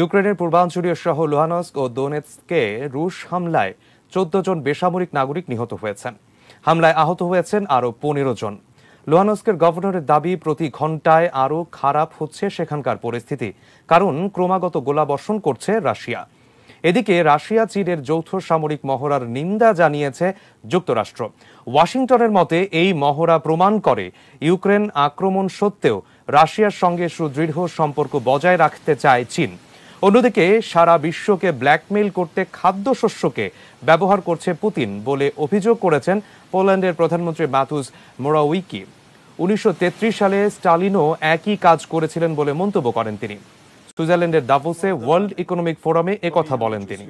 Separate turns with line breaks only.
ইউক্রেনের পূর্বাঞ্চলীয় সহ লোহানস্ক ও দোনেৎসকে রুশ হামলায় চোদ্দ জন বেসামরিক নাগরিক নিহত হয়েছেন হামলায় আহত হয়েছেন আরও পনেরো জন লোহানস্কের গভর্নরের দাবি প্রতি ঘন্টায় আরও খারাপ হচ্ছে সেখানকার পরিস্থিতি কারণ ক্রমাগত গোলাবর্ষণ করছে রাশিয়া এদিকে রাশিয়া চীনের যৌথ সামরিক মহড়ার নিন্দা জানিয়েছে যুক্তরাষ্ট্র ওয়াশিংটনের মতে এই মহড়া প্রমাণ করে ইউক্রেন আক্রমণ সত্ত্বেও রাশিয়ার সঙ্গে সুদৃঢ় সম্পর্ক বজায় রাখতে চায় চীন অন্যদিকে সারা বিশ্বকে ব্ল্যাকমেইল করতে খাদ্যশস্যকে ব্যবহার করছে পুতিন বলে অভিযোগ করেছেন পোল্যান্ডের প্রধানমন্ত্রী মাতুস মোরাউইকি উনিশশো সালে স্টালিনও একই কাজ করেছিলেন বলে মন্তব্য করেন তিনি সুইজারল্যান্ডের দাভোসে ওয়ার্ল্ড ইকোনমিক ফোরামে কথা বলেন তিনি